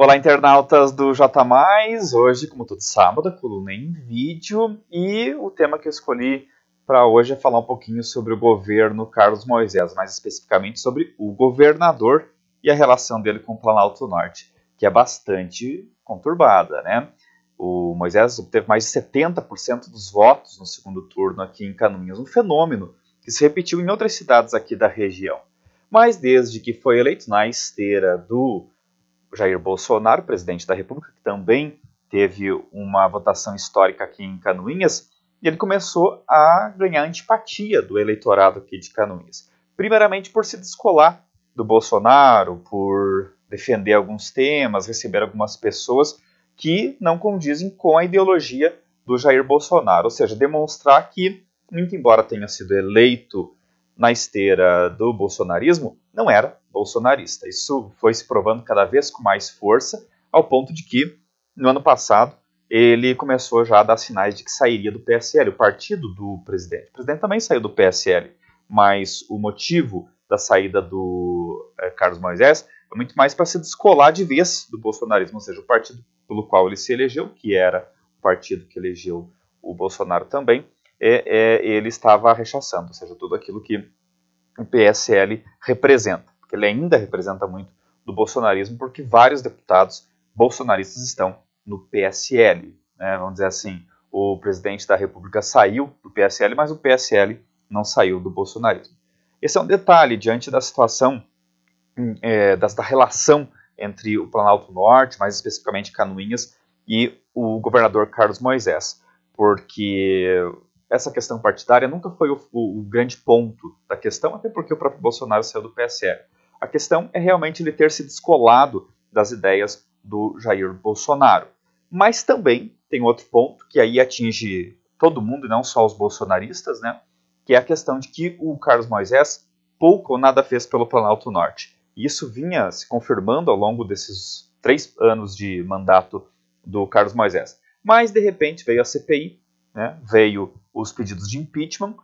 Olá, internautas do J. Hoje, como todo sábado, coluna em vídeo. E o tema que eu escolhi para hoje é falar um pouquinho sobre o governo Carlos Moisés, mais especificamente sobre o governador e a relação dele com o Planalto Norte, que é bastante conturbada, né? O Moisés obteve mais de 70% dos votos no segundo turno aqui em Canuinhas, um fenômeno que se repetiu em outras cidades aqui da região. Mas desde que foi eleito na esteira do Jair Bolsonaro, presidente da República, que também teve uma votação histórica aqui em Canoinhas, e ele começou a ganhar antipatia do eleitorado aqui de Canoinhas. Primeiramente por se descolar do Bolsonaro, por defender alguns temas, receber algumas pessoas que não condizem com a ideologia do Jair Bolsonaro, ou seja, demonstrar que, muito embora tenha sido eleito na esteira do bolsonarismo, não era bolsonarista. Isso foi se provando cada vez com mais força, ao ponto de que, no ano passado, ele começou já a dar sinais de que sairia do PSL, o partido do presidente. O presidente também saiu do PSL, mas o motivo da saída do é, Carlos Moisés é muito mais para se descolar de vez do bolsonarismo, ou seja, o partido pelo qual ele se elegeu, que era o partido que elegeu o Bolsonaro também, é, é, ele estava rechaçando, ou seja, tudo aquilo que o PSL representa, porque ele ainda representa muito do bolsonarismo, porque vários deputados bolsonaristas estão no PSL. Né? Vamos dizer assim, o presidente da República saiu do PSL, mas o PSL não saiu do bolsonarismo. Esse é um detalhe diante da situação, hum, é, da, da relação entre o Planalto Norte, mais especificamente Canoinhas, e o governador Carlos Moisés, porque essa questão partidária nunca foi o, o, o, grande ponto da questão, até porque o próprio Bolsonaro saiu do PSL. A questão é realmente ele ter se descolado das ideias do Jair Bolsonaro. Mas também tem outro ponto que aí atinge todo mundo e não só os bolsonaristas, né? Que é a questão de que o Carlos Moisés pouco ou nada fez pelo Planalto Norte. E isso vinha se confirmando ao longo desses três anos de mandato do Carlos Moisés. Mas de repente veio a CPI, né? Veio os pedidos de impeachment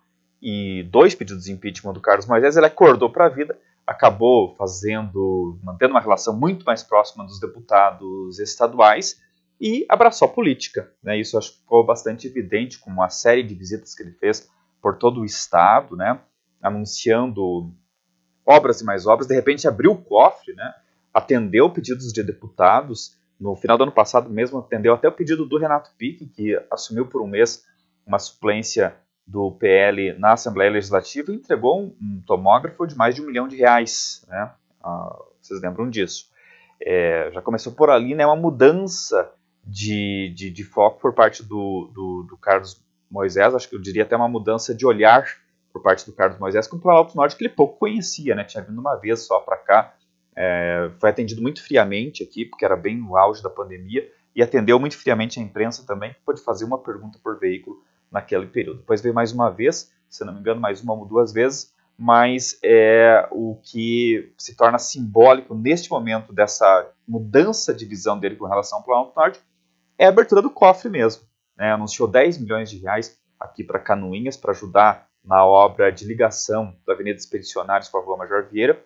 e dois pedidos de impeachment do Carlos Moisés, ele acordou para a vida, acabou fazendo, mantendo uma relação muito mais próxima dos deputados estaduais e abraçou a política. Né? Isso acho que ficou bastante evidente com uma série de visitas que ele fez por todo o estado, né? anunciando obras e mais obras. De repente abriu o cofre, né? atendeu pedidos de deputados. No final do ano passado mesmo atendeu até o pedido do Renato Pique, que assumiu por um mês uma suplência do PL na Assembleia Legislativa e entregou um, um tomógrafo de mais de um milhão de reais. Né? Ah, vocês lembram disso? É, já começou por ali né, uma mudança de, de, de foco por parte do, do, do, Carlos Moisés, acho que eu diria até uma mudança de olhar por parte do Carlos Moisés com o Planalto Norte, que ele pouco conhecia, né? tinha vindo uma vez só para cá, é, foi atendido muito friamente aqui, porque era bem no auge da pandemia, e atendeu muito friamente a imprensa também, pôde fazer uma pergunta por veículo naquele período. Depois veio mais uma vez, se não me engano, mais uma ou duas vezes, mas é o que se torna simbólico neste momento dessa mudança de visão dele com relação ao Planalto Norte é a abertura do cofre mesmo. Né? Anunciou 10 milhões de reais aqui para Canoinhas para ajudar na obra de ligação da Avenida Expedicionários com a Rua Major Vieira,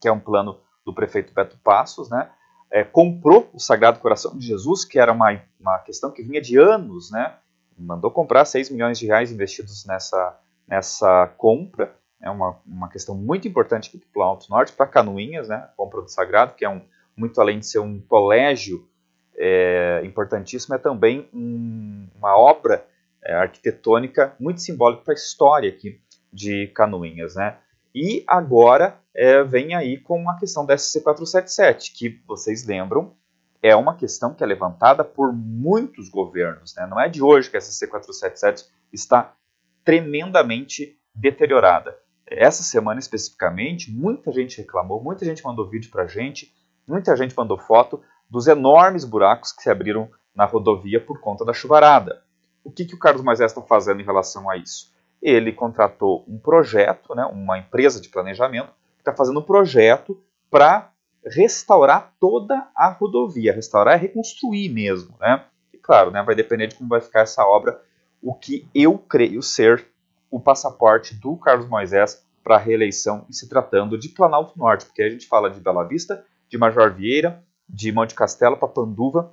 que é um plano do prefeito Beto Passos, né? É, comprou o Sagrado Coração de Jesus, que era uma, uma questão que vinha de anos, né? mandou comprar 6 milhões de reais investidos nessa, nessa compra. É uma, uma questão muito importante aqui para o Alto Norte, para Canoinhas, né? A compra do Sagrado, que é um, muito além de ser um colégio é, importantíssimo, é também um, uma obra é, arquitetônica muito simbólica para a história aqui de Canoinhas, né? E agora é, vem aí com a questão da SC477, que vocês lembram, é uma questão que é levantada por muitos governos. Né? Não é de hoje que essa C477 está tremendamente deteriorada. Essa semana especificamente, muita gente reclamou, muita gente mandou vídeo para a gente, muita gente mandou foto dos enormes buracos que se abriram na rodovia por conta da chuvarada. O que, que o Carlos Moisés está fazendo em relação a isso? Ele contratou um projeto, né, uma empresa de planejamento, que está fazendo um projeto para restaurar toda a rodovia. Restaurar é reconstruir mesmo, né? E claro, né, vai depender de como vai ficar essa obra, o que eu creio ser o passaporte do Carlos Moisés para a reeleição e se tratando de Planalto Norte, porque a gente fala de Bela Vista, de Major Vieira, de Monte Castelo para Panduva,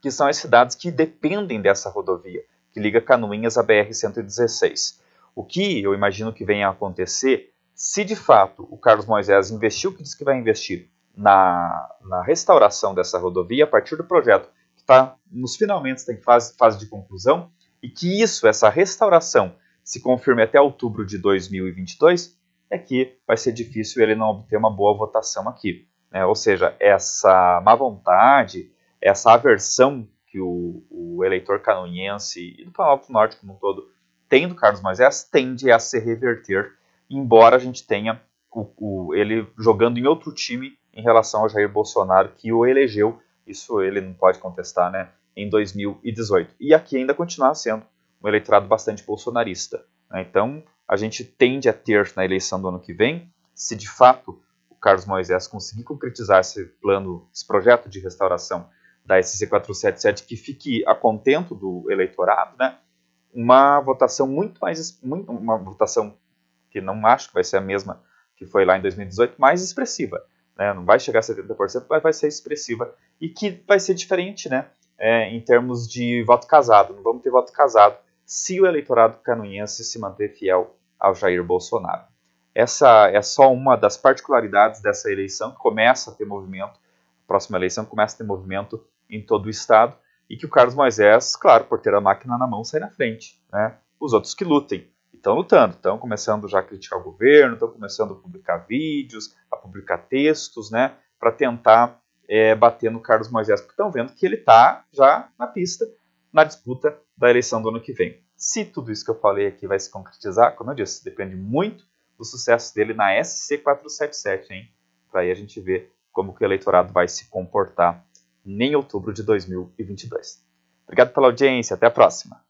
que são as cidades que dependem dessa rodovia, que liga Canoinhas à BR-116. O que eu imagino que venha a acontecer, se de fato o Carlos Moisés investiu o que diz que vai investir na, na restauração dessa rodovia a partir do projeto que está nos finalmente está em fase, fase de conclusão e que isso, essa restauração, se confirme até outubro de 2022, é que vai ser difícil ele não obter uma boa votação aqui. Né? Ou seja, essa má vontade, essa aversão que o, o eleitor canoniense e do Planalto Norte como um todo tem do Carlos Moisés tende a se reverter, embora a gente tenha o, o, ele jogando em outro time em relação ao Jair Bolsonaro, que o elegeu, isso ele não pode contestar, né, em 2018. E aqui ainda continua sendo um eleitorado bastante bolsonarista. Né? Então, a gente tende a ter na eleição do ano que vem, se de fato o Carlos Moisés conseguir concretizar esse plano, esse projeto de restauração da SC 477, que fique a contento do eleitorado, né? uma votação muito mais, muito, uma votação que não acho que vai ser a mesma que foi lá em 2018, mais expressiva né? não vai chegar a 70%, mas vai ser expressiva e que vai ser diferente né? É, em termos de voto casado. Não vamos ter voto casado se o eleitorado canoense se manter fiel ao Jair Bolsonaro. Essa é só uma das particularidades dessa eleição, que começa a ter movimento, a próxima eleição começa a ter movimento em todo o estado, e que o Carlos Moisés, claro, por ter a máquina na mão, sai na frente. Né? Os outros que lutem estão lutando, estão começando já a criticar o governo, estão começando a publicar vídeos, a publicar textos, né, para tentar é, bater no Carlos Moisés, porque estão vendo que ele está já na pista na disputa da eleição do ano que vem. Se tudo isso que eu falei aqui vai se concretizar, como eu disse, depende muito do sucesso dele na SC477, hein? Para aí a gente ver como que o eleitorado vai se comportar em outubro de 2022. Obrigado pela audiência, até a próxima!